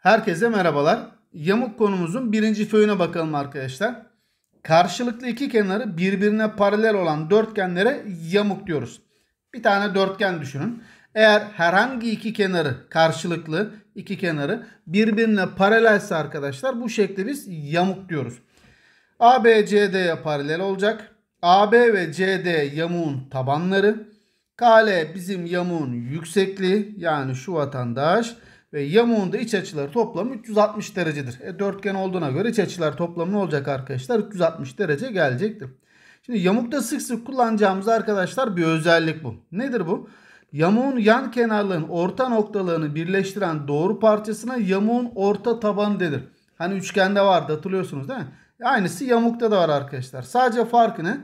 Herkese merhabalar. Yamuk konumuzun birinci föyüne bakalım arkadaşlar. Karşılıklı iki kenarı birbirine paralel olan dörtgenlere yamuk diyoruz. Bir tane dörtgen düşünün. Eğer herhangi iki kenarı karşılıklı iki kenarı birbirine paralelse arkadaşlar bu şekli biz yamuk diyoruz. ABCD'ye paralel olacak. AB ve CD yamuğun tabanları. KL bizim yamuğun yüksekliği yani şu vatandaş ve yamuğunda iç açıları toplamı 360 derecedir. E, dörtgen olduğuna göre iç açılar toplamı ne olacak arkadaşlar? 360 derece gelecektir. Şimdi yamukta sık sık kullanacağımız arkadaşlar bir özellik bu. Nedir bu? Yamuğun yan kenarlarının orta noktalarını birleştiren doğru parçasına yamuğun orta tabanı denir. Hani üçgende vardı hatırlıyorsunuz değil mi? Aynısı yamukta da var arkadaşlar. Sadece farkı ne?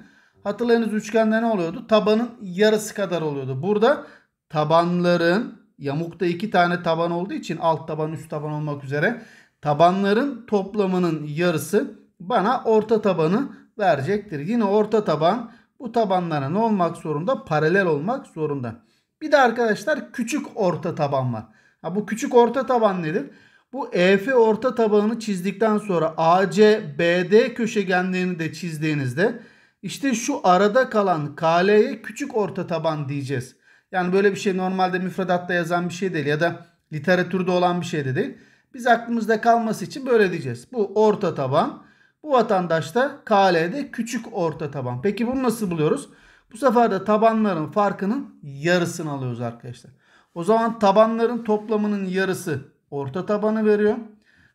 Hatırlayınız üçgende ne oluyordu? Tabanın yarısı kadar oluyordu. Burada tabanların Yamukta iki tane taban olduğu için alt taban üst taban olmak üzere tabanların toplamının yarısı bana orta tabanı verecektir. Yine orta taban bu tabanlara ne olmak zorunda? Paralel olmak zorunda. Bir de arkadaşlar küçük orta taban var. Ha, bu küçük orta taban nedir? Bu EF orta tabanını çizdikten sonra AC, BD köşegenlerini de çizdiğinizde işte şu arada kalan KL'ye küçük orta taban diyeceğiz. Yani böyle bir şey normalde müfredatta yazan bir şey değil ya da literatürde olan bir şey de değil. Biz aklımızda kalması için böyle diyeceğiz. Bu orta taban. Bu vatandaş da KL'de küçük orta taban. Peki bunu nasıl buluyoruz? Bu sefer de tabanların farkının yarısını alıyoruz arkadaşlar. O zaman tabanların toplamının yarısı orta tabanı veriyor.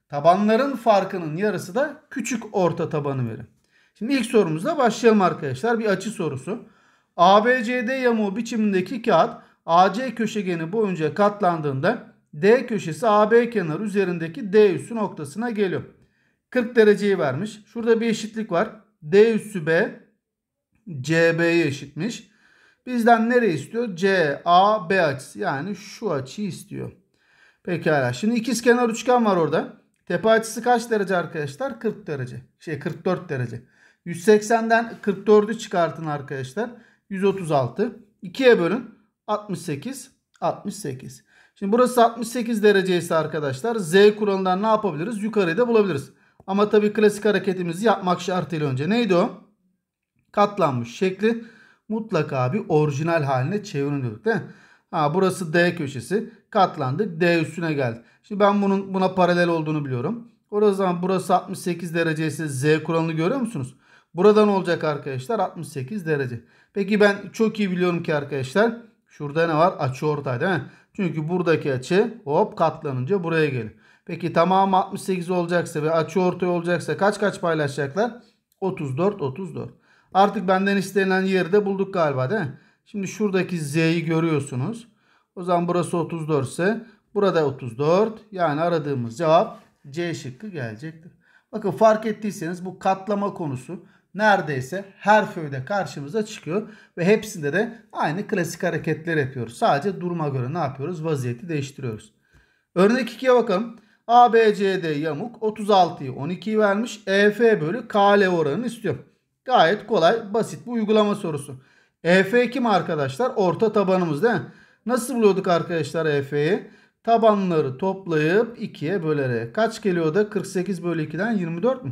Tabanların farkının yarısı da küçük orta tabanı veriyor. Şimdi ilk sorumuzla başlayalım arkadaşlar. Bir açı sorusu. ABCD yamuğu biçimindeki kağıt AC köşegeni boyunca katlandığında D köşesi AB kenarı üzerindeki D üssü noktasına geliyor. 40 dereceyi vermiş. Şurada bir eşitlik var. D üssü B CB'ye eşitmiş. Bizden nereyi istiyor? CAB açısı yani şu açıyı istiyor. Pekala. Şimdi ikizkenar üçgen var orada. Tepe açısı kaç derece arkadaşlar? 40 derece. Şey 44 derece. 180'den 44'ü çıkartın arkadaşlar. 136. 2'ye bölün 68. 68. Şimdi burası 68 derece ise arkadaşlar Z kuralından ne yapabiliriz? Yukarıyı da bulabiliriz. Ama tabi klasik hareketimizi yapmak şartıyla önce neydi o? Katlanmış şekli mutlaka bir orijinal haline çevirin değil mi? Ha, burası D köşesi. Katlandık. D üstüne geldi. Şimdi ben bunun buna paralel olduğunu biliyorum. O zaman burası 68 derece ise Z kuralını görüyor musunuz? Buradan olacak arkadaşlar 68 derece. Peki ben çok iyi biliyorum ki arkadaşlar şurada ne var? Açı ortay değil mi? Çünkü buradaki açı hop katlanınca buraya gelir. Peki tamamı 68 olacaksa ve açı ortay olacaksa kaç kaç paylaşacaklar? 34 34. Artık benden istenilen yeri de bulduk galiba değil mi? Şimdi şuradaki z'yi görüyorsunuz. O zaman burası 34 ise burada 34. Yani aradığımız cevap C şıkkı gelecektir. Bakın fark ettiyseniz bu katlama konusu neredeyse her föyde karşımıza çıkıyor. Ve hepsinde de aynı klasik hareketler yapıyoruz. Sadece duruma göre ne yapıyoruz? Vaziyeti değiştiriyoruz. Örnek 2'ye bakalım. ABCD yamuk 36'yı 12'yi vermiş. EF bölü KL oranını istiyor. Gayet kolay basit Bu uygulama sorusu. EF kim arkadaşlar? Orta tabanımız değil mi? Nasıl buluyorduk arkadaşlar EF'yi? Tabanları toplayıp 2'ye bölerek. Kaç geliyor da 48 bölü 2'den 24 mü?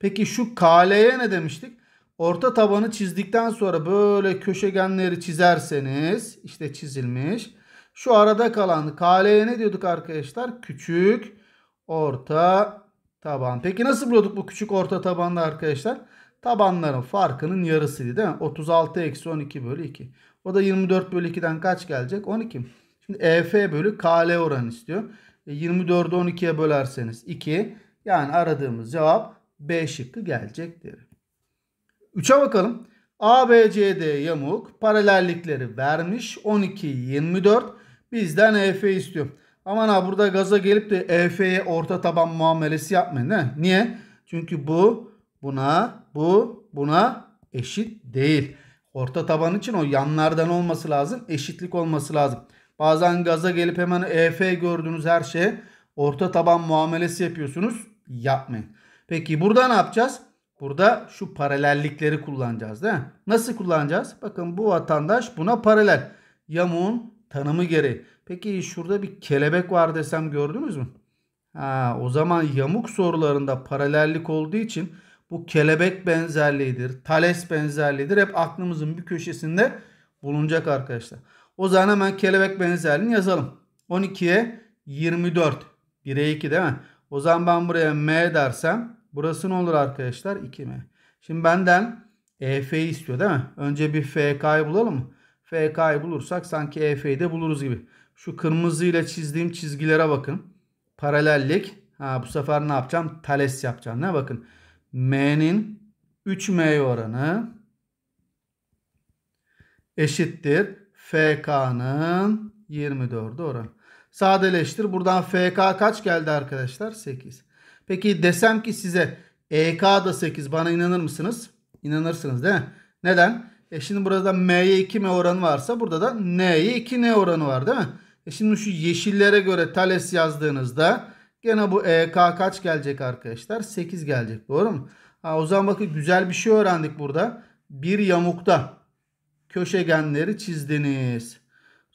Peki şu KL'ye ne demiştik? Orta tabanı çizdikten sonra böyle köşegenleri çizerseniz işte çizilmiş. Şu arada kalan KL'ye ne diyorduk arkadaşlar? Küçük orta taban. Peki nasıl buluyorduk bu küçük orta tabanlı arkadaşlar? Tabanların farkının yarısıydı değil mi? 36 eksi 12 bölü 2. O da 24 bölü 2'den kaç gelecek? 12. Şimdi EF bölü KL oranı istiyor. E 24'ü 12'ye bölerseniz 2. Yani aradığımız cevap B şıkkı gelecektir. 3'e bakalım. ABCD yamuk paralellikleri vermiş. 12, 24. Bizden EF istiyor. Aman ha burada gaza gelip de EF'ye orta taban muamelesi yapmayın. He? Niye? Çünkü bu buna bu buna eşit değil. Orta taban için o yanlardan olması lazım. Eşitlik olması lazım. Bazen gaza gelip hemen EF gördüğünüz her şeye orta taban muamelesi yapıyorsunuz. Yapmayın. Peki burada ne yapacağız? Burada şu paralellikleri kullanacağız değil mi? Nasıl kullanacağız? Bakın bu vatandaş buna paralel. Yamuğun tanımı gereği. Peki şurada bir kelebek var desem gördünüz mü? Ha, o zaman yamuk sorularında paralellik olduğu için bu kelebek benzerliğidir, tales benzerliğidir. Hep aklımızın bir köşesinde bulunacak arkadaşlar. O zaman hemen kelebek benzerliğini yazalım. 12'ye 24. 1'e 2 değil mi? O zaman ben buraya M dersem burası ne olur arkadaşlar? 2M. Şimdi benden EF istiyor değil mi? Önce bir FK'yı bulalım. FK'yı bulursak sanki EF'yi de buluruz gibi. Şu kırmızıyla çizdiğim çizgilere bakın. Paralellik. Ha, bu sefer ne yapacağım? Tales yapacağım. Ne bakın. M'nin 3M oranı eşittir. FK'nın 24'ü oranı sadeleştir. Buradan FK kaç geldi arkadaşlar? 8. Peki desem ki size EK da 8 bana inanır mısınız? İnanırsınız değil mi? Neden? E şimdi burada M'ye 2 M oranı varsa burada da N'ye 2 N oranı var değil mi? E şimdi şu yeşillere göre Thales yazdığınızda gene bu EK kaç gelecek arkadaşlar? 8 gelecek doğru mu? Ha, o zaman bakın güzel bir şey öğrendik burada. Bir yamukta köşegenleri çizdiniz.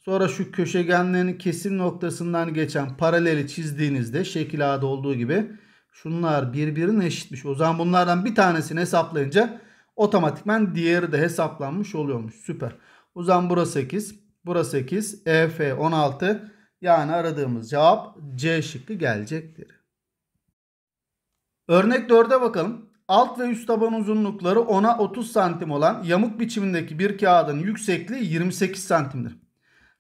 Sonra şu köşegenlerin kesim noktasından geçen paraleli çizdiğinizde şekil A'da olduğu gibi şunlar birbirine eşitmiş. O zaman bunlardan bir tanesini hesaplayınca otomatikman diğeri de hesaplanmış oluyormuş. Süper. O zaman burası 8. Burası e, 8. EF 16. Yani aradığımız cevap C şıkkı gelecektir. Örnek 4'e bakalım. Alt ve üst taban uzunlukları 10'a 30 santim olan yamuk biçimindeki bir kağıdın yüksekliği 28 santimdir.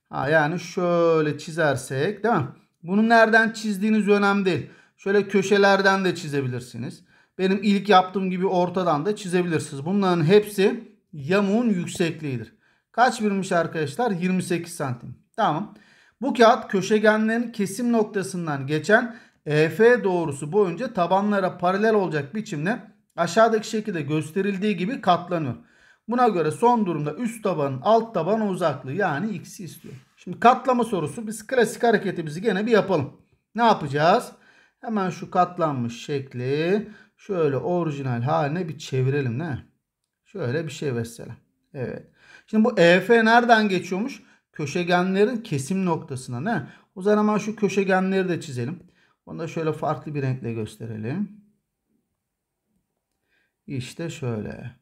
Ha, yani şöyle çizersek değil mi? Bunu nereden çizdiğiniz önemli değil. Şöyle köşelerden de çizebilirsiniz. Benim ilk yaptığım gibi ortadan da çizebilirsiniz. Bunların hepsi yamuğun yüksekliğidir. Kaç birimmiş arkadaşlar? 28 santim. Tamam. Bu kağıt köşegenlerin kesim noktasından geçen EF doğrusu boyunca tabanlara paralel olacak biçimde aşağıdaki şekilde gösterildiği gibi katlanıyor. Buna göre son durumda üst tabanın alt tabana uzaklığı yani x'i istiyor. Şimdi katlama sorusu biz klasik hareketimizi gene bir yapalım. Ne yapacağız? Hemen şu katlanmış şekli şöyle orijinal haline bir çevirelim ne? Şöyle bir şey mesela. Evet. Şimdi bu EF nereden geçiyormuş? Köşegenlerin kesim noktasına ne? O zaman şu köşegenleri de çizelim. Onu da şöyle farklı bir renkle gösterelim. İşte şöyle.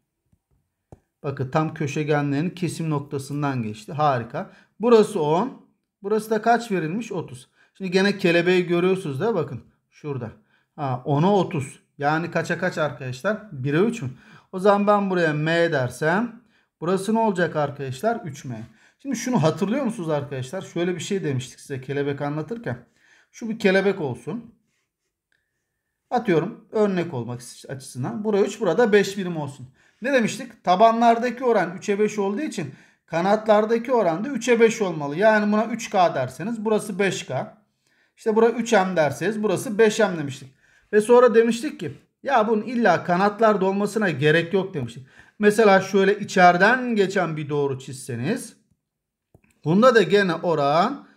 Bakın tam köşegenlerin kesim noktasından geçti. Harika. Burası 10. Burası da kaç verilmiş? 30. Şimdi gene kelebeği görüyorsunuz da bakın. Şurada. Ha, 10'a 30. Yani kaça kaç arkadaşlar? 1'e 3 mü? O zaman ben buraya M dersem. Burası ne olacak arkadaşlar? 3M. Şimdi şunu hatırlıyor musunuz arkadaşlar? Şöyle bir şey demiştik size kelebek anlatırken. Şu bir kelebek olsun. Atıyorum örnek olmak açısından. Buraya 3 burada 5 birim olsun. Ne demiştik? Tabanlardaki oran 3'e 5 olduğu için kanatlardaki oran da 3'e 5 olmalı. Yani buna 3K derseniz burası 5K. İşte bura 3M derseniz burası 5M demiştik. Ve sonra demiştik ki ya bunun illa kanatlar dolmasına gerek yok demiştik. Mesela şöyle içeriden geçen bir doğru çizseniz. Bunda da gene oran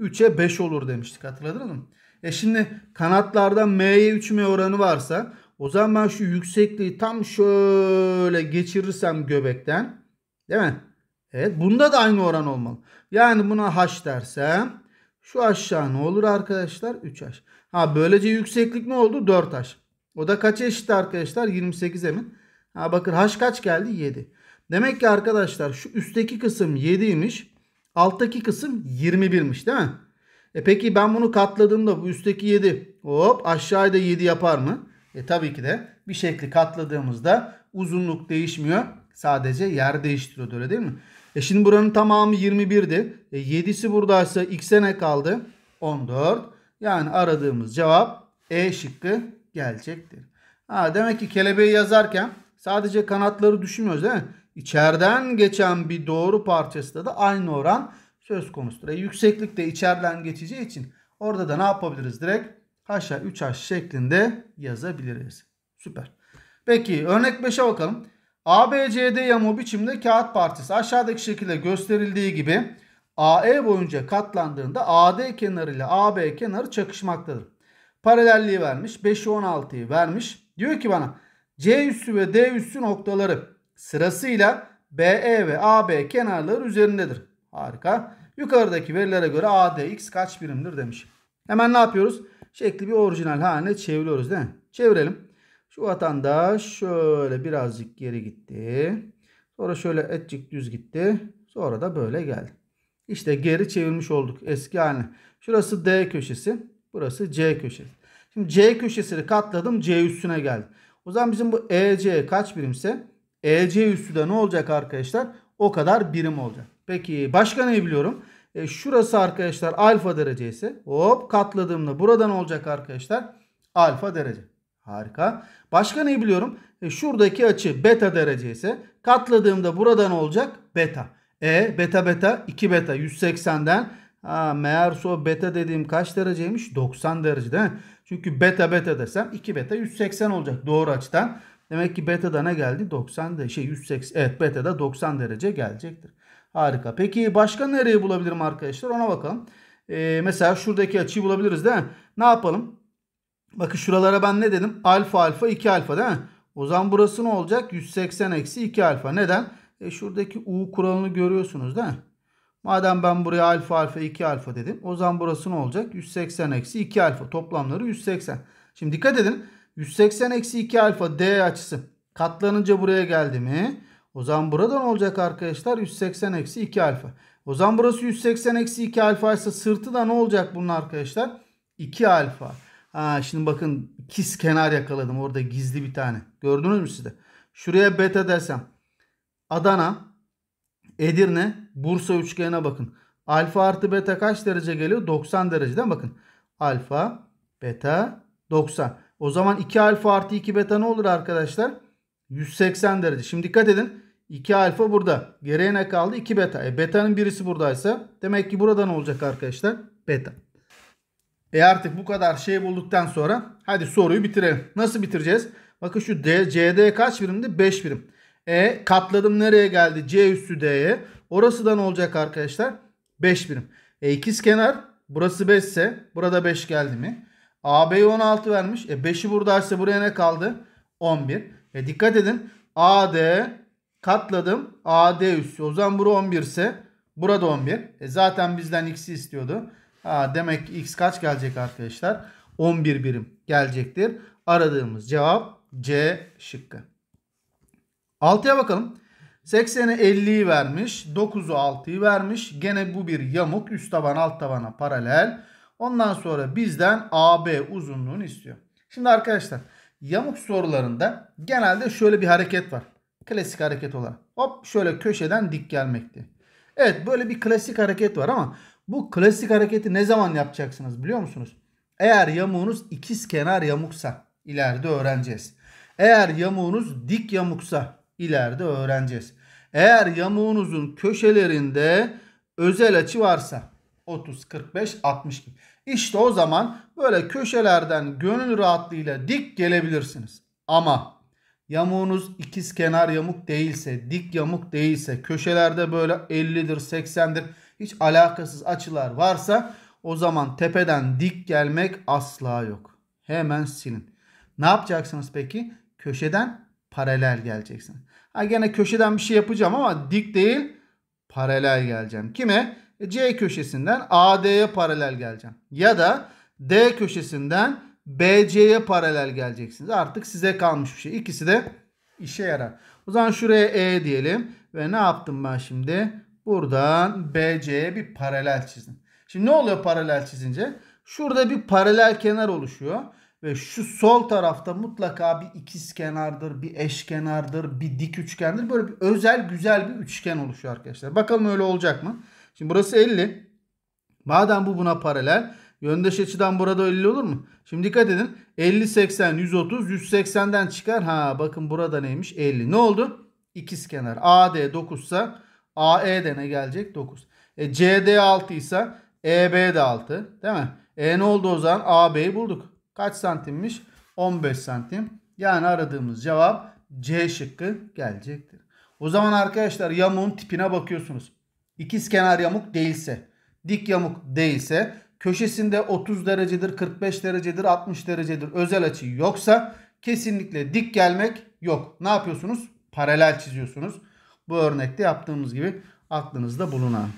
3'e 5 olur demiştik hatırladınız mı? E şimdi kanatlardan M'ye 3M oranı varsa o zaman ben şu yüksekliği tam şöyle geçirirsem göbekten. Değil mi? Evet. Bunda da aynı oran olmalı. Yani buna h dersem şu aşağı ne olur arkadaşlar? 3h. Ha böylece yükseklik ne oldu? 4h. O da kaç eşit arkadaşlar? 28'e mi? Ha bakın h kaç geldi? 7. Demek ki arkadaşlar şu üstteki kısım 7'ymiş. Alttaki kısım 21'miş değil mi? E peki ben bunu katladığımda bu üstteki 7 hop aşağıya da 7 yapar mı? E tabii ki de bir şekli katladığımızda uzunluk değişmiyor. Sadece yer değiştiriyor öyle değil mi? E şimdi buranın tamamı 21'di. E 7'si buradaysa x'e ne kaldı? 14. Yani aradığımız cevap E şıkkı gelecektir. Ha, demek ki kelebeği yazarken sadece kanatları düşünmüyoruz değil mi? İçeriden geçen bir doğru parçasında da aynı oran söz konusudur. E, yükseklik de içeriden geçeceği için orada da ne yapabiliriz? Direkt haşa 3H şeklinde yazabiliriz. Süper. Peki örnek 5'e bakalım. ABCD yamuğu biçimde kağıt partisi aşağıdaki şekilde gösterildiği gibi AE boyunca katlandığında AD kenarı ile AB kenarı çakışmaktadır. Paralelliği vermiş. 5'i 16'yı vermiş. Diyor ki bana C üssü ve D üssü noktaları sırasıyla BE ve AB kenarları üzerindedir. Harika. Yukarıdaki verilere göre AD x kaç birimdir demiş. Hemen ne yapıyoruz? şekli bir orijinal haline çeviriyoruz değil mi? Çevirelim. Şu vatandaş şöyle birazcık geri gitti. Sonra şöyle etcik düz gitti. Sonra da böyle geldi. İşte geri çevirmiş olduk eski haline. Şurası D köşesi. Burası C köşesi. Şimdi C köşesini katladım. C üstüne geldi. O zaman bizim bu EC kaç birimse EC üstü de ne olacak arkadaşlar? O kadar birim olacak. Peki başka ne biliyorum? E, şurası arkadaşlar alfa derecesi. Hop katladığımda buradan olacak arkadaşlar alfa derece. Harika. Başka ne biliyorum? E, şuradaki açı beta derecesi. Katladığımda buradan olacak beta. E beta beta 2 beta 180'den Ha, meğerse o beta dediğim kaç dereceymiş? 90 derece değil mi? Çünkü beta beta desem 2 beta 180 olacak doğru açıdan. Demek ki beta beta'da ne geldi? 90 de şey 180 evet da 90 derece gelecektir. Harika. Peki başka nereyi bulabilirim arkadaşlar? Ona bakalım. Ee, mesela şuradaki açıyı bulabiliriz değil mi? Ne yapalım? Bakın şuralara ben ne dedim? Alfa alfa 2 alfa değil mi? O zaman burası ne olacak? 180 eksi 2 alfa. Neden? E şuradaki U kuralını görüyorsunuz değil mi? Madem ben buraya alfa alfa 2 alfa dedim. O zaman burası ne olacak? 180 eksi 2 alfa. Toplamları 180. Şimdi dikkat edin. 180 eksi 2 alfa D açısı katlanınca buraya geldi mi? O zaman buradan olacak arkadaşlar 180 eksi 2 alfa. O zaman burası 180 eksi 2 alfa ise sırtı da ne olacak bunun arkadaşlar? 2 alfa. Ha, şimdi bakın ikiz kenar yakaladım. Orada gizli bir tane. Gördünüz mü sizde? Şuraya beta desem Adana, Edirne, Bursa üçgenine bakın. Alfa artı beta kaç derece geliyor? 90 dereceden bakın. Alfa, beta, 90. O zaman 2 alfa artı 2 beta ne olur arkadaşlar? 180 derece. Şimdi dikkat edin. 2 alfa burada. Geriye ne kaldı? 2 beta. E beta'nın birisi buradaysa demek ki burada ne olacak arkadaşlar? Beta. E artık bu kadar şey bulduktan sonra hadi soruyu bitirelim. Nasıl bitireceğiz? Bakın şu CD kaç birimdi? 5 birim. E katladım nereye geldi? C üstü D'ye. Orası da ne olacak arkadaşlar? 5 birim. E ikiz kenar burası 5 ise burada 5 geldi mi? AB'yi 16 vermiş. E 5'i buradaysa buraya ne kaldı? 11. E dikkat edin. AD Katladım. AD üssü. O zaman bura 11 ise burada 11. E zaten bizden x'i istiyordu. Ha, demek x kaç gelecek arkadaşlar? 11 birim gelecektir. Aradığımız cevap C şıkkı. 6'ya bakalım. 80'e 50'yi vermiş. 9'u 6'yı vermiş. Gene bu bir yamuk. Üst taban alt tabana paralel. Ondan sonra bizden AB uzunluğunu istiyor. Şimdi arkadaşlar yamuk sorularında genelde şöyle bir hareket var. Klasik hareket olarak. Hop şöyle köşeden dik gelmekti. Evet böyle bir klasik hareket var ama bu klasik hareketi ne zaman yapacaksınız biliyor musunuz? Eğer yamuğunuz ikiz kenar yamuksa ileride öğreneceğiz. Eğer yamuğunuz dik yamuksa ileride öğreneceğiz. Eğer yamuğunuzun köşelerinde özel açı varsa 30, 45, 60 gibi. İşte o zaman böyle köşelerden gönül rahatlığıyla dik gelebilirsiniz. Ama Yamuğunuz ikiz kenar yamuk değilse, dik yamuk değilse, köşelerde böyle 50'dir, 80'dir hiç alakasız açılar varsa o zaman tepeden dik gelmek asla yok. Hemen silin. Ne yapacaksınız peki? Köşeden paralel geleceksin. Ha gene köşeden bir şey yapacağım ama dik değil paralel geleceğim. Kime? E, C köşesinden AD'ye paralel geleceğim. Ya da D köşesinden BC'ye paralel geleceksiniz. Artık size kalmış bir şey. İkisi de işe yarar. O zaman şuraya E diyelim. Ve ne yaptım ben şimdi? Buradan BC'ye bir paralel çizdim. Şimdi ne oluyor paralel çizince? Şurada bir paralel kenar oluşuyor. Ve şu sol tarafta mutlaka bir ikiz kenardır, bir eş kenardır, bir dik üçgendir. Böyle bir özel güzel bir üçgen oluşuyor arkadaşlar. Bakalım öyle olacak mı? Şimdi burası 50. Madem bu buna paralel. Yöndeş açıdan burada 50 olur mu? Şimdi dikkat edin. 50, 80, 130, 180'den çıkar. Ha bakın burada neymiş? 50. Ne oldu? İkiz kenar. AD 9 ise AE de ne gelecek? 9. E, CD 6 ise EB de 6. Değil mi? E ne oldu o zaman? AB'yi bulduk. Kaç santimmiş? 15 santim. Yani aradığımız cevap C şıkkı gelecektir. O zaman arkadaşlar yamuğun tipine bakıyorsunuz. İkiz kenar yamuk değilse, dik yamuk değilse köşesinde 30 derecedir, 45 derecedir, 60 derecedir özel açı yoksa kesinlikle dik gelmek yok. Ne yapıyorsunuz? Paralel çiziyorsunuz. Bu örnekte yaptığımız gibi aklınızda bulunan.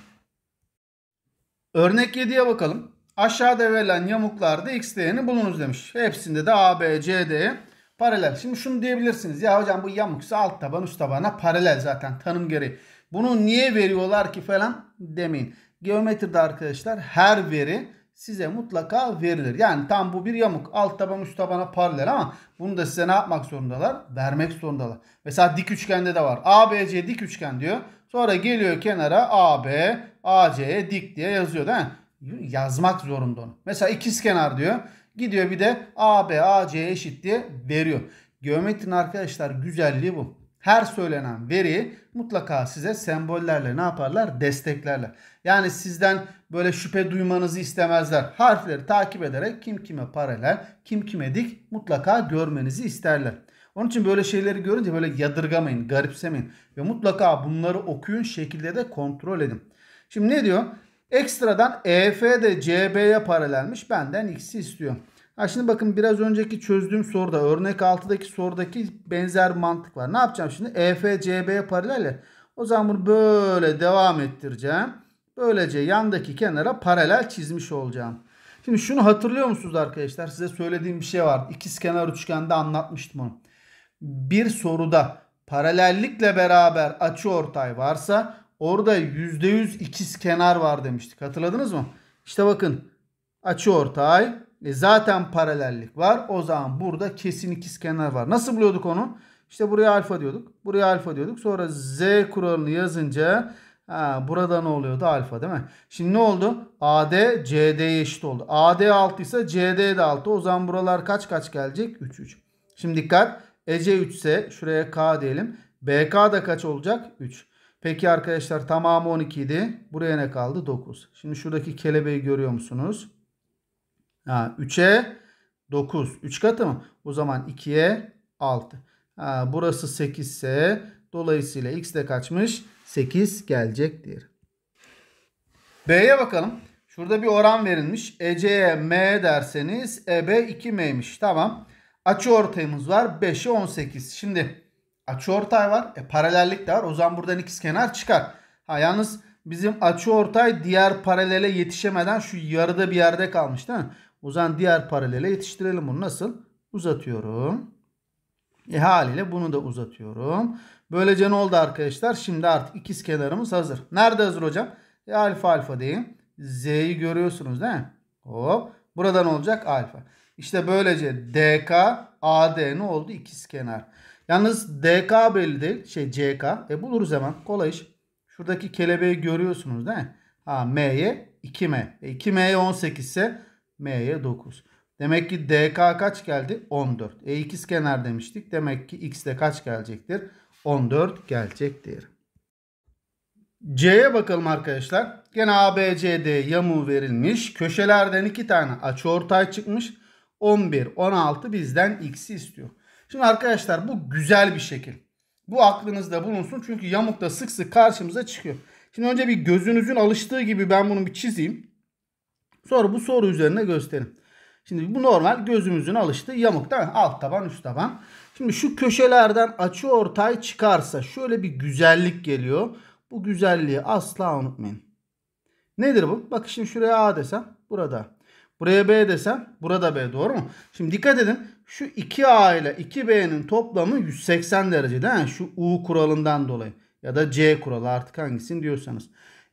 Örnek 7'ye bakalım. Aşağıda verilen yamuklarda x değerini bulunuz demiş. Hepsinde de a, b, c, d paralel. Şimdi şunu diyebilirsiniz. Ya hocam bu yamuksa alt taban üst tabana paralel zaten tanım gereği. Bunu niye veriyorlar ki falan demeyin. Geometride arkadaşlar her veri size mutlaka verilir. Yani tam bu bir yamuk. Alt taban üst tabana paralel ama bunu da size ne yapmak zorundalar? Vermek zorundalar. Mesela dik üçgende de var. ABC dik üçgen diyor. Sonra geliyor kenara AB, AC'ye dik diye yazıyor değil mi? Yazmak zorunda onu. Mesela ikiz kenar diyor. Gidiyor bir de AB, AC'ye eşit diye veriyor. geometrin arkadaşlar güzelliği bu her söylenen veri mutlaka size sembollerle ne yaparlar? Desteklerler. Yani sizden böyle şüphe duymanızı istemezler. Harfleri takip ederek kim kime paralel, kim kime dik mutlaka görmenizi isterler. Onun için böyle şeyleri görünce böyle yadırgamayın, garipsemeyin. Ve mutlaka bunları okuyun şekilde de kontrol edin. Şimdi ne diyor? Ekstradan EF de CB'ye paralelmiş benden X'i istiyor. Ha şimdi bakın biraz önceki çözdüğüm soruda örnek 6'daki sorudaki benzer mantık var. Ne yapacağım şimdi? EFCB'ye paralel ya. O zaman bunu böyle devam ettireceğim. Böylece yandaki kenara paralel çizmiş olacağım. Şimdi şunu hatırlıyor musunuz arkadaşlar? Size söylediğim bir şey var. İkiz kenar üçgende anlatmıştım onu. Bir soruda paralellikle beraber açı ortay varsa orada %100 kenar var demiştik. Hatırladınız mı? İşte bakın açı ortay e zaten paralellik var. O zaman burada kesin ikizkenar var. Nasıl buluyorduk onu? İşte buraya alfa diyorduk. Buraya alfa diyorduk. Sonra z kuralını yazınca ha, burada ne oluyordu? Alfa değil mi? Şimdi ne oldu? AD CD'ye eşit oldu. AD 6 ise CD de 6. O zaman buralar kaç kaç gelecek? 3 3. Şimdi dikkat. EC 3 ise şuraya K diyelim. BK da kaç olacak? 3. Peki arkadaşlar tamamı 12 idi. Buraya ne kaldı? 9. Şimdi şuradaki kelebeği görüyor musunuz? Ha, 3'e 9. 3 katı mı? O zaman 2'ye 6. Ha, burası 8 ise dolayısıyla x de kaçmış? 8 gelecektir. B'ye bakalım. Şurada bir oran verilmiş. Ece'ye M derseniz EB 2M'ymiş. Tamam. Açı ortayımız var. 5'e 18. Şimdi açı ortay var. E, paralellik de var. O zaman buradan kenar çıkar. Ha yalnız bizim açı ortay diğer paralele yetişemeden şu yarıda bir yerde kalmış değil mi? O zaman diğer paralele yetiştirelim bunu. Nasıl? Uzatıyorum. E haliyle bunu da uzatıyorum. Böylece ne oldu arkadaşlar? Şimdi artık ikiz kenarımız hazır. Nerede hazır hocam? E alfa alfa diyeyim. Z'yi görüyorsunuz değil mi? Hop. Buradan olacak alfa. İşte böylece DK AD ne oldu? İkiz kenar. Yalnız DK belli değil. Şey CK. E buluruz hemen. Kolay iş. Şuradaki kelebeği görüyorsunuz değil mi? Ha M'ye 2M. E 2M'ye 18 ise M'ye 9. Demek ki DK kaç geldi? 14. E ikizkenar demiştik. Demek ki X de kaç gelecektir? 14 gelecektir. C'ye bakalım arkadaşlar. Gene ABCD yamu verilmiş. Köşelerden iki tane açıortay çıkmış. 11, 16 bizden x'i istiyor. Şimdi arkadaşlar bu güzel bir şekil. Bu aklınızda bulunsun çünkü yamuk da sık sık karşımıza çıkıyor. Şimdi önce bir gözünüzün alıştığı gibi ben bunu bir çizeyim. Sonra bu soru üzerine gösterin. Şimdi bu normal gözümüzün alıştığı yamuk değil mi? Alt taban üst taban. Şimdi şu köşelerden açı ortay çıkarsa şöyle bir güzellik geliyor. Bu güzelliği asla unutmayın. Nedir bu? Bak şimdi şuraya A desem burada. Buraya B desem burada B doğru mu? Şimdi dikkat edin. Şu 2A ile 2B'nin toplamı 180 derece değil mi? Şu U kuralından dolayı. Ya da C kuralı artık hangisini diyorsanız.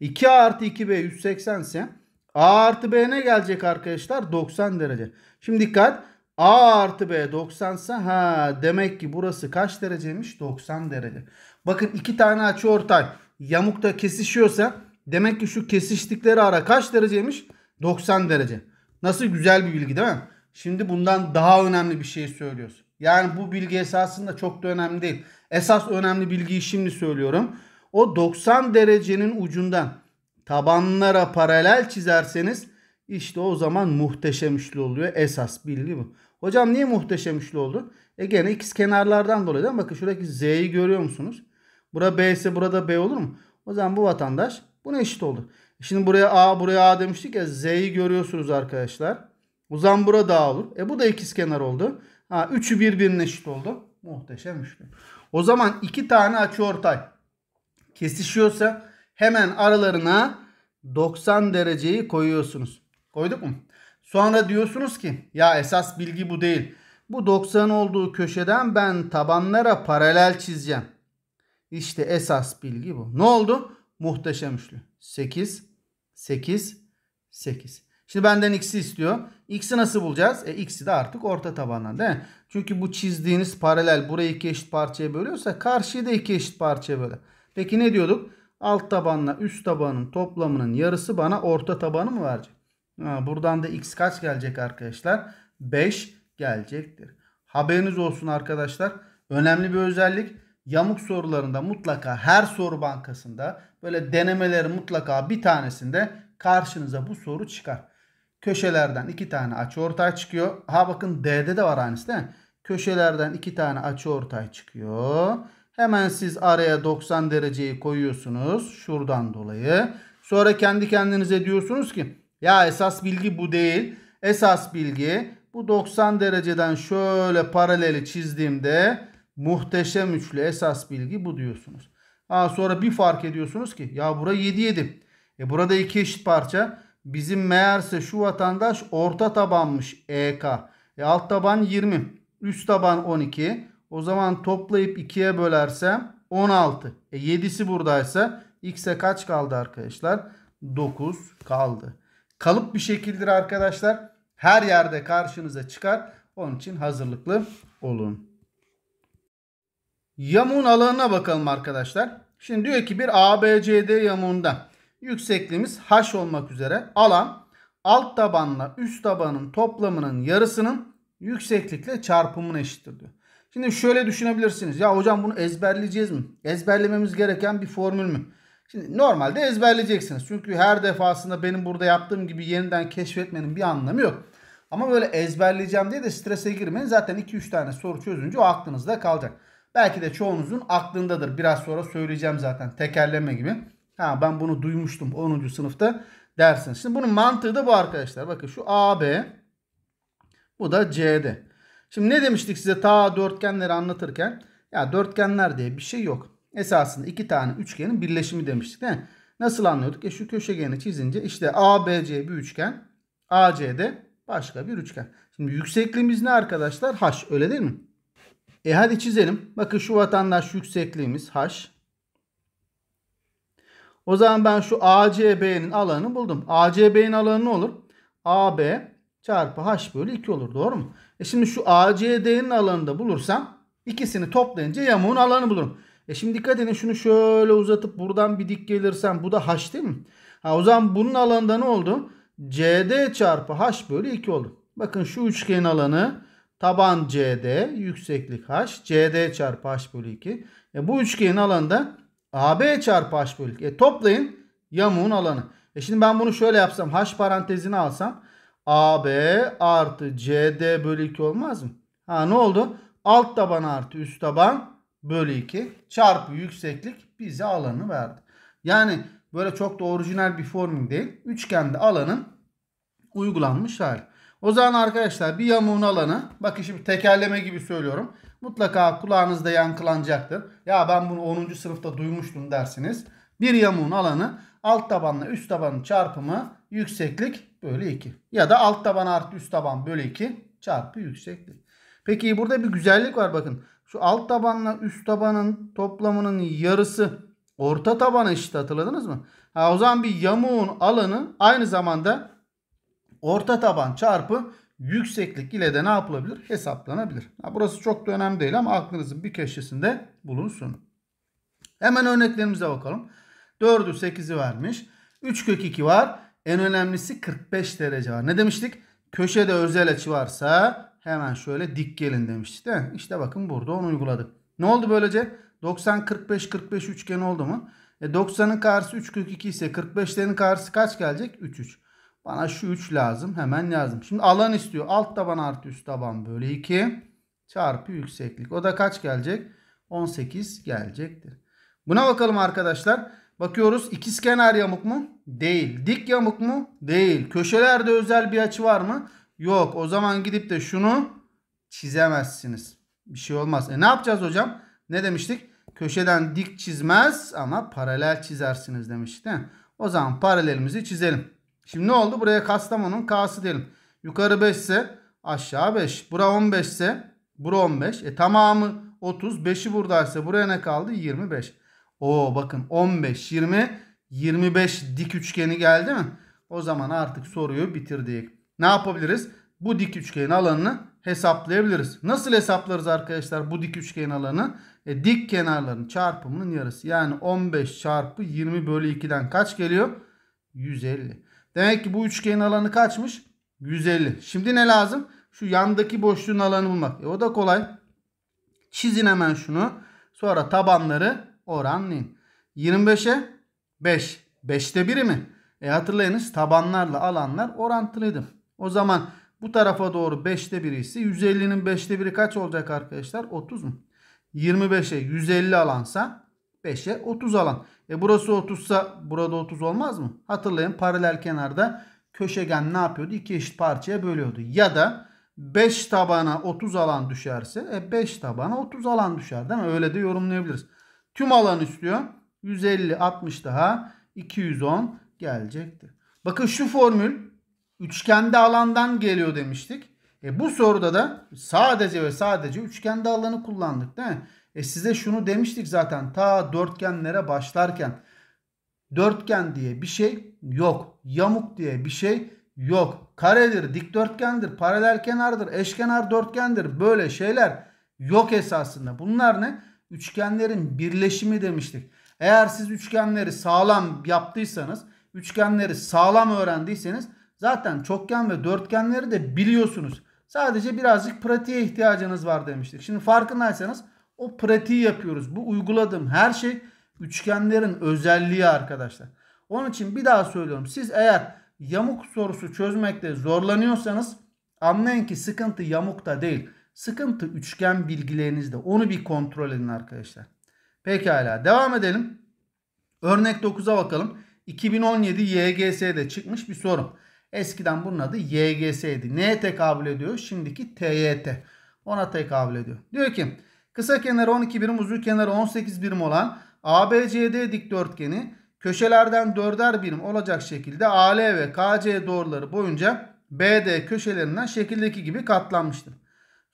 2A artı 2B 180 ise A artı B ne gelecek arkadaşlar? 90 derece. Şimdi dikkat. A artı B 90 ise ha demek ki burası kaç dereceymiş? 90 derece. Bakın iki tane açı ortay yamukta kesişiyorsa demek ki şu kesiştikleri ara kaç dereceymiş? 90 derece. Nasıl güzel bir bilgi değil mi? Şimdi bundan daha önemli bir şey söylüyoruz. Yani bu bilgi esasında çok da önemli değil. Esas önemli bilgiyi şimdi söylüyorum. O 90 derecenin ucundan tabanlara paralel çizerseniz işte o zaman muhteşem üçlü oluyor. Esas bilgi bu. Hocam niye muhteşem üçlü oldu? E gene ikiz kenarlardan dolayı değil mi? Bakın şuradaki Z'yi görüyor musunuz? Bura B ise burada B olur mu? O zaman bu vatandaş buna eşit oldu. E şimdi buraya A buraya A demiştik ya Z'yi görüyorsunuz arkadaşlar. O zaman burada A olur. E bu da ikiz kenar oldu. Ha, üçü birbirine eşit oldu. Muhteşem üçlü. O zaman iki tane açı ortay kesişiyorsa Hemen aralarına 90 dereceyi koyuyorsunuz. Koyduk mu? Sonra diyorsunuz ki ya esas bilgi bu değil. Bu 90 olduğu köşeden ben tabanlara paralel çizeceğim. İşte esas bilgi bu. Ne oldu? Muhteşem üçlü. 8, 8, 8. Şimdi benden x'i istiyor. X'i nasıl bulacağız? E, x'i de artık orta tabandan değil mi? Çünkü bu çizdiğiniz paralel burayı iki eşit parçaya bölüyorsa karşıyı da iki eşit parçaya böler. Peki ne diyorduk? Alt tabanla üst tabanın toplamının yarısı bana orta tabanı mı verecek? buradan da x kaç gelecek arkadaşlar? 5 gelecektir. Haberiniz olsun arkadaşlar. Önemli bir özellik. Yamuk sorularında mutlaka her soru bankasında böyle denemeleri mutlaka bir tanesinde karşınıza bu soru çıkar. Köşelerden iki tane açı ortaya çıkıyor. Ha bakın D'de de var aynısı değil mi? Köşelerden iki tane açı ortaya çıkıyor. Hemen siz araya 90 dereceyi koyuyorsunuz. Şuradan dolayı. Sonra kendi kendinize diyorsunuz ki ya esas bilgi bu değil. Esas bilgi bu 90 dereceden şöyle paraleli çizdiğimde muhteşem üçlü esas bilgi bu diyorsunuz. Aa sonra bir fark ediyorsunuz ki ya bura 7 7. E burada iki eşit parça. Bizim meğerse şu vatandaş orta tabanmış EK. E alt taban 20. Üst taban 12. O zaman toplayıp 2'ye bölersem 16. E 7'si buradaysa x'e kaç kaldı arkadaşlar? 9 kaldı. Kalıp bir şekildir arkadaşlar. Her yerde karşınıza çıkar. Onun için hazırlıklı olun. Yamuğun alanına bakalım arkadaşlar. Şimdi diyor ki bir ABCD yamuğunda yüksekliğimiz h olmak üzere alan alt tabanla üst tabanın toplamının yarısının yükseklikle çarpımına eşittir diyor. Şimdi şöyle düşünebilirsiniz. Ya hocam bunu ezberleyeceğiz mi? Ezberlememiz gereken bir formül mü? Şimdi normalde ezberleyeceksiniz. Çünkü her defasında benim burada yaptığım gibi yeniden keşfetmenin bir anlamı yok. Ama böyle ezberleyeceğim diye de strese girmeyin. Zaten 2-3 tane soru çözünce o aklınızda kalacak. Belki de çoğunuzun aklındadır. Biraz sonra söyleyeceğim zaten tekerleme gibi. Ha ben bunu duymuştum 10. sınıfta dersiniz. Şimdi bunun mantığı da bu arkadaşlar. Bakın şu AB bu da CD. Şimdi ne demiştik size ta dörtgenleri anlatırken? Ya dörtgenler diye bir şey yok. Esasında iki tane üçgenin birleşimi demiştik değil mi? Nasıl anlıyorduk? E şu köşegeni çizince işte ABC bir üçgen. de başka bir üçgen. Şimdi yüksekliğimiz ne arkadaşlar? H öyle değil mi? E hadi çizelim. Bakın şu vatandaş yüksekliğimiz H. O zaman ben şu ACB'nin alanını buldum. ACB'nin alanı ne olur? AB çarpı H bölü 2 olur. Doğru mu? E şimdi şu ACD'nin alanını bulursam ikisini toplayınca yamuğun alanı bulurum. E şimdi dikkat edin şunu şöyle uzatıp buradan bir dik gelirsem bu da h değil mi? Ha o zaman bunun alanında ne oldu? CD çarpı h bölü 2 oldu. Bakın şu üçgenin alanı taban CD, yükseklik h, CD çarpı h bölü 2. E bu üçgenin alanında AB çarpı h bölü 2. E toplayın yamuğun alanı. E şimdi ben bunu şöyle yapsam h parantezini alsam AB artı CD bölü 2 olmaz mı? Ha ne oldu? Alt taban artı üst taban bölü 2 çarpı yükseklik bize alanı verdi. Yani böyle çok da orijinal bir formül değil. Üçgende alanın uygulanmış hali. O zaman arkadaşlar bir yamuğun alanı bakın şimdi tekerleme gibi söylüyorum. Mutlaka kulağınızda yankılanacaktır. Ya ben bunu 10. sınıfta duymuştum dersiniz. Bir yamuğun alanı alt tabanla üst tabanın çarpımı yükseklik bölü 2. Ya da alt taban artı üst taban bölü 2 çarpı yükseklik. Peki burada bir güzellik var bakın. Şu alt tabanla üst tabanın toplamının yarısı orta tabana eşit hatırladınız mı? Ha, o zaman bir yamuğun alanı aynı zamanda orta taban çarpı yükseklik ile de ne yapılabilir? Hesaplanabilir. Ha, burası çok da önemli değil ama aklınızın bir köşesinde bulunsun. Hemen örneklerimize bakalım. 4'ü 8'i vermiş. 3 kök 2 var. En önemlisi 45 derece var. Ne demiştik? Köşede özel açı varsa hemen şöyle dik gelin demiştik değil İşte bakın burada onu uyguladık. Ne oldu böylece? 90 45 45 üçgen oldu mu? E 90'ın karşısı 3 kök 2 ise 45'lerin karşısı kaç gelecek? 3 3. Bana şu 3 lazım. Hemen lazım. Şimdi alan istiyor. Alt taban artı üst taban bölü 2 çarpı yükseklik. O da kaç gelecek? 18 gelecektir. Buna bakalım arkadaşlar. Bakıyoruz ikizkenar yamuk mu? Değil. Dik yamuk mu? Değil. Köşelerde özel bir açı var mı? Yok. O zaman gidip de şunu çizemezsiniz. Bir şey olmaz. E ne yapacağız hocam? Ne demiştik? Köşeden dik çizmez ama paralel çizersiniz demiştik değil O zaman paralelimizi çizelim. Şimdi ne oldu? Buraya Kastamonu'nun K'sı diyelim. Yukarı 5 ise aşağı 5. Bura 15 ise bura 15. E tamamı 30. 5'i buradaysa buraya ne kaldı? 25. O bakın 15, 20, 25 dik üçgeni geldi mi? O zaman artık soruyu bitirdik. Ne yapabiliriz? Bu dik üçgenin alanını hesaplayabiliriz. Nasıl hesaplarız arkadaşlar bu dik üçgenin alanı? E, dik kenarların çarpımının yarısı. Yani 15 çarpı 20 bölü 2'den kaç geliyor? 150. Demek ki bu üçgenin alanı kaçmış? 150. Şimdi ne lazım? Şu yandaki boşluğun alanı bulmak. E, o da kolay. Çizin hemen şunu. Sonra tabanları oranlayın. 25'e 5. 5'te biri mi? E hatırlayınız tabanlarla alanlar orantılıydı. O zaman bu tarafa doğru 5'te biri ise 150'nin 5'te biri kaç olacak arkadaşlar? 30 mu? 25'e 150 alansa 5'e 30 alan. E burası 30 sa burada 30 olmaz mı? Hatırlayın paralel kenarda köşegen ne yapıyordu? İki eşit parçaya bölüyordu. Ya da 5 tabana 30 alan düşerse e 5 tabana 30 alan düşer değil mi? Öyle de yorumlayabiliriz. Tüm alan üstlüyor. 150, 60 daha 210 gelecektir. Bakın şu formül üçgende alandan geliyor demiştik. E bu soruda da sadece ve sadece üçgende alanı kullandık değil mi? E size şunu demiştik zaten ta dörtgenlere başlarken. Dörtgen diye bir şey yok. Yamuk diye bir şey yok. Karedir, dikdörtgendir, paralel kenardır, eşkenar dörtgendir. Böyle şeyler yok esasında. Bunlar ne? üçgenlerin birleşimi demiştik. Eğer siz üçgenleri sağlam yaptıysanız, üçgenleri sağlam öğrendiyseniz zaten çokgen ve dörtgenleri de biliyorsunuz. Sadece birazcık pratiğe ihtiyacınız var demiştik. Şimdi farkındaysanız o pratiği yapıyoruz. Bu uyguladığım her şey üçgenlerin özelliği arkadaşlar. Onun için bir daha söylüyorum. Siz eğer yamuk sorusu çözmekte zorlanıyorsanız anlayın ki sıkıntı yamukta değil. Sıkıntı üçgen bilgilerinizde. Onu bir kontrol edin arkadaşlar. Pekala devam edelim. Örnek 9'a bakalım. 2017 YGS'de çıkmış bir soru. Eskiden bunun adı YGS'ydi. Neye tekabül ediyor? Şimdiki TYT. Ona tekabül ediyor. Diyor ki kısa kenar 12 birim uzun kenar 18 birim olan ABCD dikdörtgeni köşelerden 4'er birim olacak şekilde AL ve KC doğruları boyunca BD köşelerinden şekildeki gibi katlanmıştır.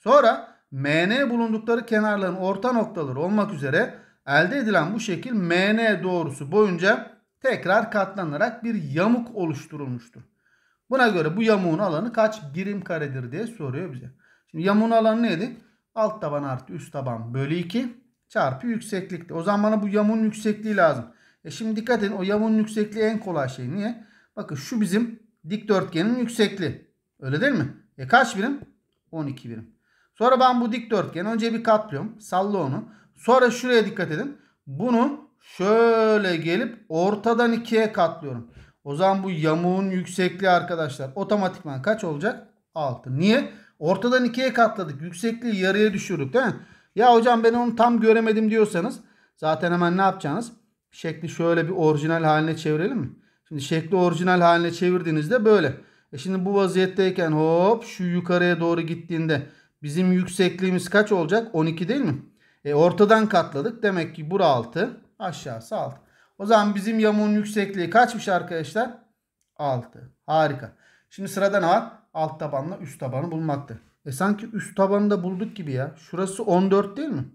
Sonra MN bulundukları kenarların orta noktaları olmak üzere elde edilen bu şekil MN doğrusu boyunca tekrar katlanarak bir yamuk oluşturulmuştur. Buna göre bu yamuğun alanı kaç birim karedir diye soruyor bize. Şimdi yamuğun alanı neydi? Alt taban artı üst taban bölü 2 çarpı yükseklikti. O zaman bana bu yamuğun yüksekliği lazım. E şimdi dikkat edin o yamuğun yüksekliği en kolay şey. Niye? Bakın şu bizim dikdörtgenin yüksekliği. Öyle değil mi? E kaç birim? 12 birim. Sonra ben bu dikdörtgeni önce bir katlıyorum. Salla onu. Sonra şuraya dikkat edin. Bunu şöyle gelip ortadan ikiye katlıyorum. O zaman bu yamuğun yüksekliği arkadaşlar otomatikman kaç olacak? 6. Niye? Ortadan ikiye katladık. Yüksekliği yarıya düşürdük değil mi? Ya hocam ben onu tam göremedim diyorsanız zaten hemen ne yapacaksınız? Şekli şöyle bir orijinal haline çevirelim mi? Şimdi şekli orijinal haline çevirdiğinizde böyle. E şimdi bu vaziyetteyken hop şu yukarıya doğru gittiğinde Bizim yüksekliğimiz kaç olacak? 12 değil mi? E, ortadan katladık. Demek ki bura 6. Aşağısı 6. O zaman bizim yamuğun yüksekliği kaçmış arkadaşlar? 6. Harika. Şimdi sırada ne var? Alt tabanla üst tabanı bulmaktı. E sanki üst tabanı da bulduk gibi ya. Şurası 14 değil mi?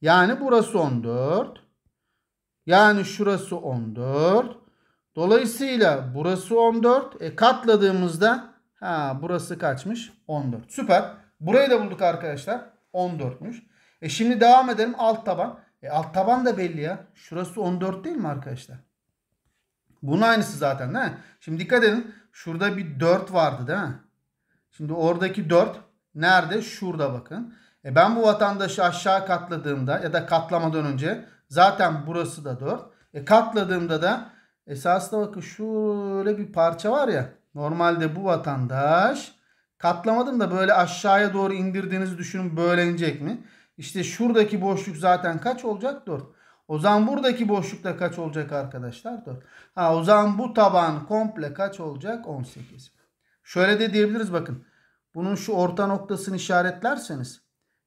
Yani burası 14. Yani şurası 14. Dolayısıyla burası 14. E katladığımızda ha burası kaçmış? 14. Süper. Burayı da bulduk arkadaşlar. 14'müş. E şimdi devam edelim alt taban. E alt taban da belli ya. Şurası 14 değil mi arkadaşlar? Bunun aynısı zaten değil mi? Şimdi dikkat edin. Şurada bir 4 vardı değil mi? Şimdi oradaki 4 nerede? Şurada bakın. E ben bu vatandaşı aşağı katladığımda ya da katlamadan önce zaten burası da 4. E katladığımda da esasında bakın şöyle bir parça var ya. Normalde bu vatandaş Katlamadım da böyle aşağıya doğru indirdiğinizi düşünün böyle inecek mi? İşte şuradaki boşluk zaten kaç olacak? 4. O zaman buradaki da kaç olacak arkadaşlar? 4. Ha, o zaman bu taban komple kaç olacak? 18. Şöyle de diyebiliriz bakın. Bunun şu orta noktasını işaretlerseniz.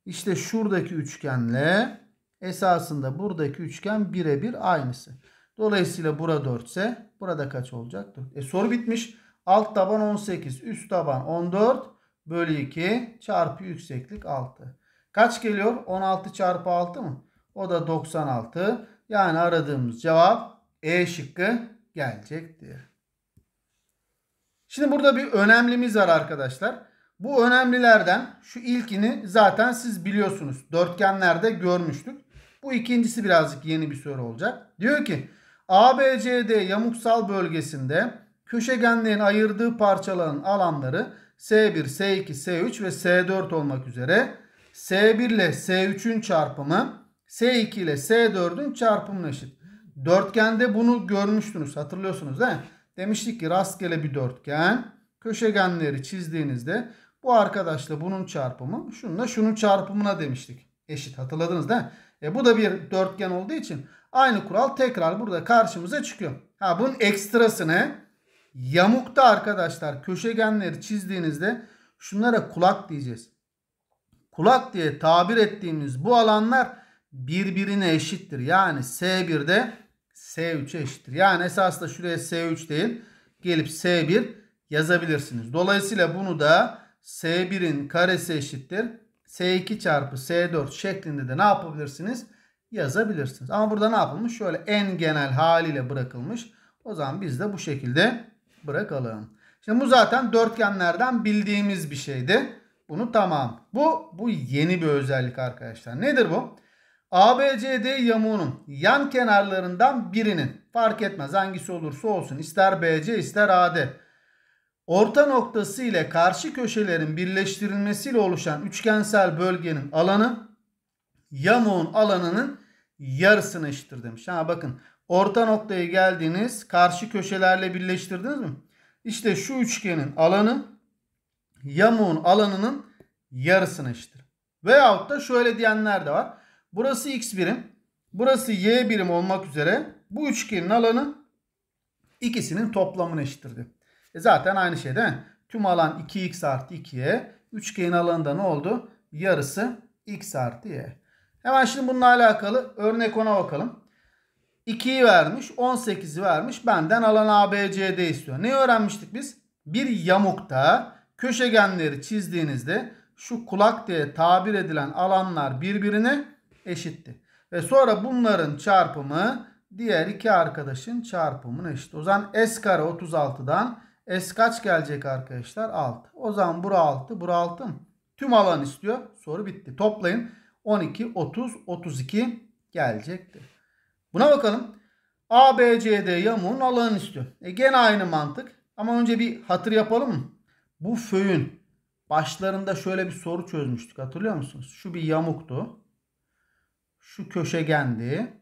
işte şuradaki üçgenle esasında buradaki üçgen birebir aynısı. Dolayısıyla bura 4 ise burada kaç olacak? 4. E soru bitmiş. Alt taban 18. Üst taban 14 bölü 2 çarpı yükseklik 6. Kaç geliyor? 16 çarpı 6 mı? O da 96. Yani aradığımız cevap E şıkkı gelecektir. Şimdi burada bir önemlimiz var arkadaşlar. Bu önemlilerden şu ilkini zaten siz biliyorsunuz. Dörtgenlerde görmüştük. Bu ikincisi birazcık yeni bir soru olacak. Diyor ki ABCD yamuksal bölgesinde köşegenlerin ayırdığı parçaların alanları S1, S2, S3 ve S4 olmak üzere S1 ile S3'ün çarpımı S2 ile S4'ün çarpımına eşit. Dörtgende bunu görmüştünüz hatırlıyorsunuz değil mi? Demiştik ki rastgele bir dörtgen köşegenleri çizdiğinizde bu arkadaşla bunun çarpımı şununla şunun çarpımına demiştik. Eşit hatırladınız değil mi? E bu da bir dörtgen olduğu için aynı kural tekrar burada karşımıza çıkıyor. Ha bunun ekstrası ne? Yamukta arkadaşlar köşegenleri çizdiğinizde şunlara kulak diyeceğiz. Kulak diye tabir ettiğimiz bu alanlar birbirine eşittir. Yani s 1 de S3'e eşittir. Yani esasında şuraya S3 değil gelip S1 yazabilirsiniz. Dolayısıyla bunu da S1'in karesi eşittir. S2 çarpı S4 şeklinde de ne yapabilirsiniz? Yazabilirsiniz. Ama burada ne yapılmış? Şöyle en genel haliyle bırakılmış. O zaman biz de bu şekilde bırakalım. Şimdi bu zaten dörtgenlerden bildiğimiz bir şeydi. Bunu tamam. Bu bu yeni bir özellik arkadaşlar. Nedir bu? ABCD yamuğunun yan kenarlarından birinin fark etmez hangisi olursa olsun ister BC ister AD orta noktası ile karşı köşelerin birleştirilmesiyle oluşan üçgensel bölgenin alanı yamuğun alanının yarısını eşittir demiş. Ha bakın orta noktaya geldiniz, karşı köşelerle birleştirdiniz mi? İşte şu üçgenin alanı yamuğun alanının yarısına eşittir. Veyahut da şöyle diyenler de var. Burası x birim, burası y birim olmak üzere bu üçgenin alanı ikisinin toplamına eşittir. E zaten aynı şey değil mi? Tüm alan 2x artı 2y. Üçgenin alanında ne oldu? Yarısı x artı y. Hemen şimdi bununla alakalı örnek ona bakalım. 2'yi vermiş, 18'i vermiş. Benden alan ABCD istiyor. Ne öğrenmiştik biz? Bir yamukta köşegenleri çizdiğinizde şu kulak diye tabir edilen alanlar birbirine eşitti. Ve sonra bunların çarpımı diğer iki arkadaşın çarpımına eşit. O zaman S kare 36'dan S kaç gelecek arkadaşlar? 6. O zaman bura 6, bura 6 mı? Tüm alan istiyor. Soru bitti. Toplayın. 12, 30, 32 gelecektir. Buna bakalım. ABCD yamuğun alanın üstü. E gene aynı mantık. Ama önce bir hatır yapalım mı? Bu föyün başlarında şöyle bir soru çözmüştük. Hatırlıyor musunuz? Şu bir yamuktu. Şu köşegendi.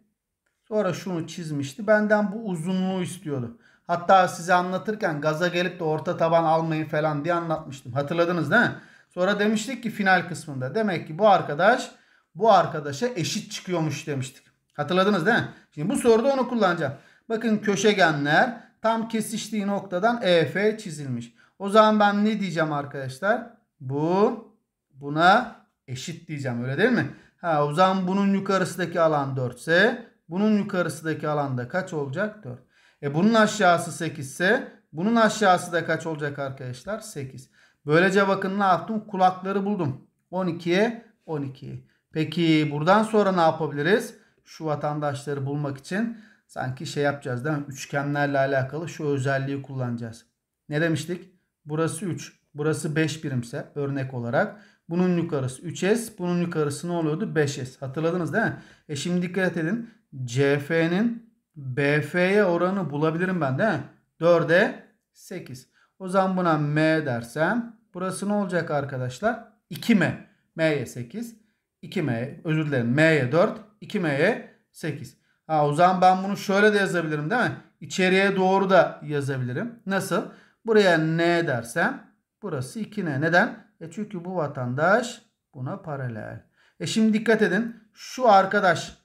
Sonra şunu çizmişti. Benden bu uzunluğu istiyordu. Hatta size anlatırken gaza gelip de orta taban almayın falan diye anlatmıştım. Hatırladınız değil mi? Sonra demiştik ki final kısmında. Demek ki bu arkadaş bu arkadaşa eşit çıkıyormuş demiştik. Hatırladınız değil mi? Şimdi bu soruda onu kullanacağım. Bakın köşegenler tam kesiştiği noktadan EF çizilmiş. O zaman ben ne diyeceğim arkadaşlar? Bu buna eşit diyeceğim öyle değil mi? Ha, o zaman bunun yukarısındaki alan 4 ise bunun yukarısındaki alanda kaç olacak? 4. E bunun aşağısı 8 ise bunun aşağısı da kaç olacak arkadaşlar? 8. Böylece bakın ne yaptım? Kulakları buldum. 12'ye 12. Peki buradan sonra ne yapabiliriz? şu vatandaşları bulmak için sanki şey yapacağız değil mi? Üçgenlerle alakalı şu özelliği kullanacağız. Ne demiştik? Burası 3, burası 5 birimse örnek olarak. Bunun yukarısı 3S, bunun yukarısı ne oluyordu? 5S. Hatırladınız değil mi? E şimdi dikkat edin. CF'nin BF'ye oranı bulabilirim ben değil mi? 4'e 8. O zaman buna M dersem burası ne olacak arkadaşlar? 2M. M'ye 8. 2M özür dilerim M'ye 4. 2m'ye 8. Ha, o zaman ben bunu şöyle de yazabilirim değil mi? İçeriye doğru da yazabilirim. Nasıl? Buraya n dersem burası 2n. Neden? E çünkü bu vatandaş buna paralel. E şimdi dikkat edin. Şu arkadaş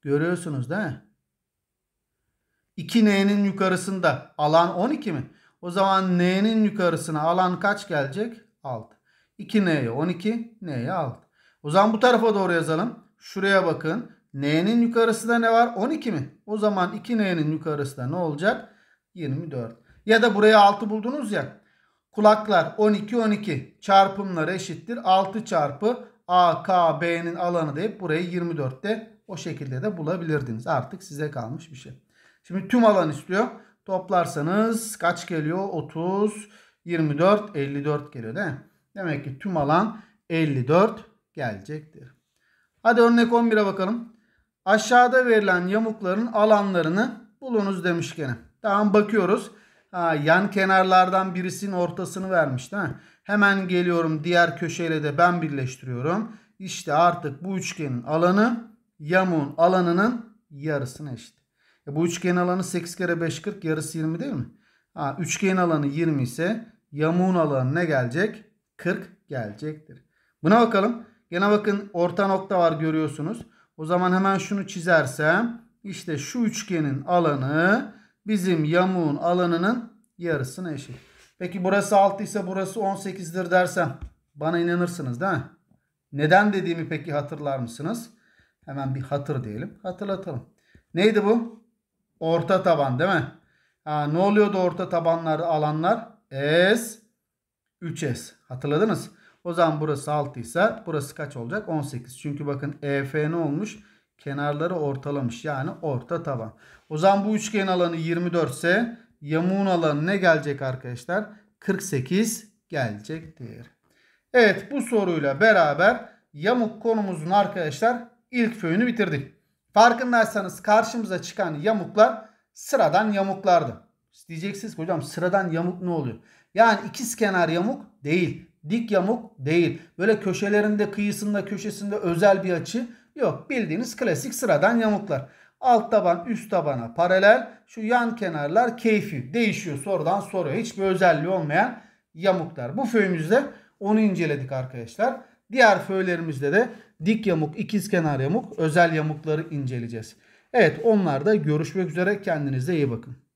görüyorsunuz değil mi? 2n'nin yukarısında alan 12 mi? O zaman n'nin yukarısına alan kaç gelecek? 6. 2n'ye 12, n'ye 6. O zaman bu tarafa doğru yazalım. Şuraya bakın. N'nin yukarısında ne var? 12 mi? O zaman 2N'nin yukarısında ne olacak? 24. Ya da buraya 6 buldunuz ya. Kulaklar 12 12 çarpımları eşittir. 6 çarpı AKB'nin alanı deyip burayı 24'te o şekilde de bulabilirdiniz. Artık size kalmış bir şey. Şimdi tüm alan istiyor. Toplarsanız kaç geliyor? 30, 24, 54 geliyor değil mi? Demek ki tüm alan 54 gelecektir. Hadi örnek 11'e bakalım. Aşağıda verilen yamukların alanlarını bulunuz demiş gene. Tamam bakıyoruz. Ha, yan kenarlardan birisinin ortasını vermiş değil mi? Hemen geliyorum diğer köşeyle de ben birleştiriyorum. İşte artık bu üçgenin alanı yamuğun alanının yarısına eşit. E bu üçgen alanı 8 kere 5 40 yarısı 20 değil mi? Ha, üçgen alanı 20 ise yamuğun alanı ne gelecek? 40 gelecektir. Buna bakalım. Yine bakın orta nokta var görüyorsunuz. O zaman hemen şunu çizersem işte şu üçgenin alanı bizim yamuğun alanının yarısına eşit. Peki burası 6 ise burası 18'dir dersem bana inanırsınız değil mi? Neden dediğimi peki hatırlar mısınız? Hemen bir hatır diyelim. Hatırlatalım. Neydi bu? Orta taban değil mi? Ha, ne oluyordu orta tabanları alanlar? S, 3S. Hatırladınız. O zaman burası 6 ise burası kaç olacak? 18. Çünkü bakın EF ne olmuş? Kenarları ortalamış. Yani orta taban. O zaman bu üçgen alanı 24 ise yamuğun alanı ne gelecek arkadaşlar? 48 gelecektir. Evet bu soruyla beraber yamuk konumuzun arkadaşlar ilk föyünü bitirdik. Farkındaysanız karşımıza çıkan yamuklar sıradan yamuklardı. Diyeceksiniz ki hocam sıradan yamuk ne oluyor? Yani ikiz kenar yamuk değil. Dik yamuk değil. Böyle köşelerinde kıyısında köşesinde özel bir açı yok. Bildiğiniz klasik sıradan yamuklar. Alt taban üst tabana paralel. Şu yan kenarlar keyfi. Değişiyor sorudan soruya. Hiçbir özelliği olmayan yamuklar. Bu föyümüzde onu inceledik arkadaşlar. Diğer föylerimizde de dik yamuk, ikiz kenar yamuk, özel yamukları inceleyeceğiz. Evet onlar da görüşmek üzere. Kendinize iyi bakın.